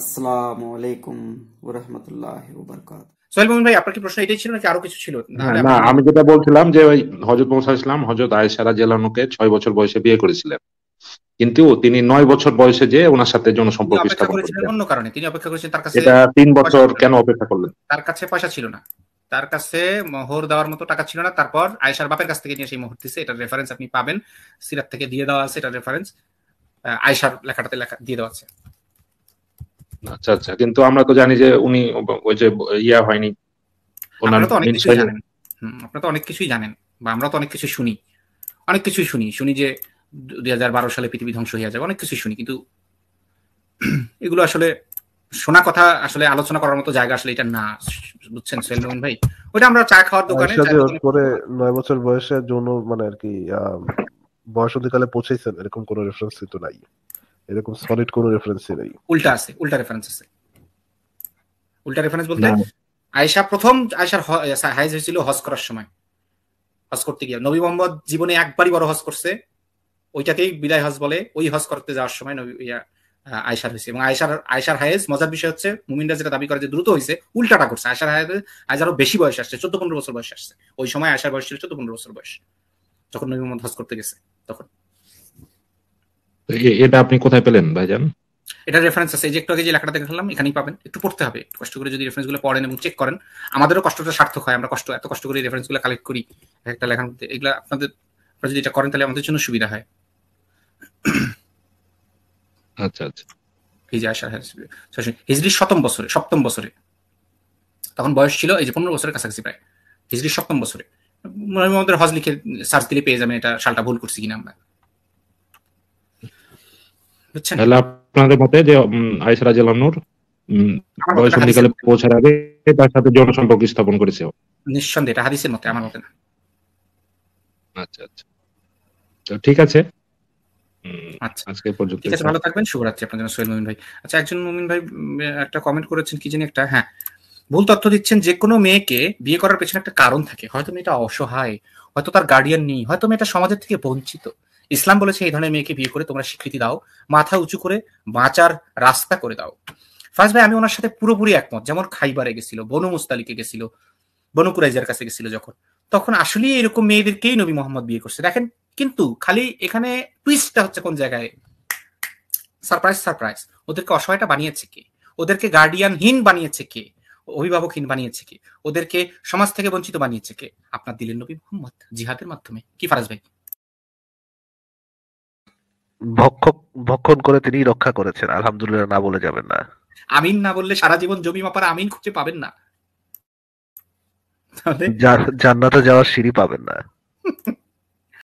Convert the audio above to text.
আসসালামু আলাইকুম ওয়া রাহমাতুল্লাহি ওয়া বারাকাতুহু সোহেল ভাই আপনার কি প্রশ্ন এটাই ছিল নাকি আরো কিছু ছিল না আমি যেটা বলছিলাম যে ওই মুসা ইসলাম আয়েশা রাদিয়াল্লাহুকে 6 বছর বয়সে বিয়ে করেছিলেন কিন্তু তিনি বছর বয়সে যে ওনার সাথে স্থাপন করেছিলেন অন্য কারণে তিনি অপেক্ষা করেছিলেন তার কাছে এটা 3 বছর কেন অপেক্ষা করলেন তার কাছে পয়সা ছিল না তার কাছে মোহর দেওয়ার মতো টাকা ছিল না তারপর আয়েশার বাপের কাছ থেকে নিয়ে সেই মোহর দিছে রেফারেন্স আপনি পাবেন সিরাত থেকে দিয়ে দেওয়া আছে এটা রেফারেন্স আয়েশার লেখাটাতে লেখা দিয়ে দেওয়া আছে আচ্ছা আচ্ছা কিন্তু আমরা তো জানি যে উনি ওই যে ইয়া হয়নি ওনার তো অনেক কিছু জানেন আপনারা তো অনেক কিছুই জানেন বা আমরা তো অনেক কিছু শুনি অনেক কিছুই শুনি শুনি যে দুই সালে পৃথিবী ধ্বংস হয়ে যাবে অনেক কিছু শুনি কিন্তু এগুলো আসলে শোনা কথা আসলে আলোচনা করার মতো জায়গা আসলে এটা না বুঝছেন সেলমন ভাই ওটা আমরা চা খাওয়ার দোকানে করে নয় বছর বয়সে যৌন মানে আর কি বয়স অধিকালে পৌঁছেছেন এরকম কোনো রেফারেন্স তো নাই এরকম সলিড কোনো রেফারেন্স নেই উল্টা আছে উল্টা রেফারেন্স আছে উল্টা রেফারেন্স বলতে আয়েশা প্রথম আয়েশার হাইজ হয়েছিল হজ করার সময় হজ করতে গিয়ে নবী মোহাম্মদ জীবনে একবারই বড় হজ করছে ওইটাকেই বিদায় হজ বলে ওই হজ করতে যাওয়ার সময় নবী আয়সার হয়েছে এবং আয়সার আয়সার হায়েজ মজার বিষয় হচ্ছে মুমিনরা যেটা দাবি করে যে দ্রুত হয়েছে উল্টাটা করছে আয়সার হায়েজ আয়সারও বেশি বয়স আসছে চোদ্দ পনেরো বছর বয়স আসছে ওই সময় আয়সার বয়স ছিল চোদ্দ পনেরো বছর বয়স যখন নবী মোহাম্মদ হজ করতে গেছে তখন এটা আপনি কোথায় পেলেন ভাইজান এটা রেফারেন্স আছে যে একটু যে লেখাটা দেখালাম এখানেই পাবেন একটু পড়তে হবে কষ্ট করে যদি রেফারেন্সগুলো পড়েন এবং চেক করেন আমাদেরও কষ্টটা সার্থক হয় আমরা কষ্ট এত কষ্ট করে রেফারেন্সগুলো কালেক্ট করি একটা লেখার মধ্যে এগুলো আপনাদের আপনারা যদি এটা করেন তাহলে আমাদের জন্য সুবিধা হয় আচ্ছা আচ্ছা হিজা আশা হ্যাঁ, হিজরির সপ্তম বছরে সপ্তম বছরে তখন বয়স ছিল এই যে পনেরো বছরের কাছাকাছি প্রায় হিজরির সপ্তম বছরে মনে আমাদের হজ লিখে সার্চ দিলে পেয়ে যাবেন এটা সালটা ভুল করছি কিনা আমরা বুঝছেন তাহলে আপনাদের মতে যে আয়েশা রাদিয়াল্লাহু আনহুর বয়স সন্ধিকালে পৌঁছার আগে তার সাথে যৌন সম্পর্ক স্থাপন করেছে নিঃসন্দেহে এটা হাদিসের মতে আমার মতে না আচ্ছা আচ্ছা তো ঠিক আছে আচ্ছা আজকে পর্যন্ত ঠিক আছে ভালো থাকবেন শুভরাত্রি আপনার জন্য সোহেল মুমিন ভাই আচ্ছা একজন মুমিন ভাই একটা কমেন্ট করেছেন কি জানি একটা হ্যাঁ ভুল তথ্য দিচ্ছেন যে কোনো মেয়েকে বিয়ে করার পেছনে একটা কারণ থাকে হয়তো মেয়েটা অসহায় হয়তো তার গার্ডিয়ান নেই হয়তো মেয়েটা সমাজের থেকে বঞ্চিত ইসলাম বলেছে এই ধরনের মেয়েকে বিয়ে করে তোমরা স্বীকৃতি দাও মাথা উঁচু করে বাঁচার রাস্তা করে দাও ফার্স্ট ভাই আমি ওনার সাথে পুরোপুরি একমত যেমন খাইবারে গেছিল বনু মুস্তালিকে গেছিল বনুকুরাইজার কাছে গেছিল যখন তখন আসলেই এরকম মেয়েদেরকেই নবী মোহাম্মদ বিয়ে করছে দেখেন কিন্তু খালি এখানে টুইস্টটা হচ্ছে কোন জায়গায় সারপ্রাইজ সারপ্রাইজ ওদেরকে অসহায়টা বানিয়েছে কে ওদেরকে গার্ডিয়ানহীন বানিয়েছে কে অভিভাবকহীন বানিয়েছে কে ওদেরকে সমাজ থেকে বঞ্চিত বানিয়েছে কে আপনার দিলেন নবী মোহাম্মদ জিহাদের মাধ্যমে কি ফারাজ ভাই ভক্ষণ করে তিনি রক্ষা করেছেন আলহামদুলিল্লাহ না বলে যাবেন না আমিন না বললে সারা জীবন জমি মাপার আমিন খুঁজে পাবেন না জান্নাতে যাওয়ার সিঁড়ি পাবেন না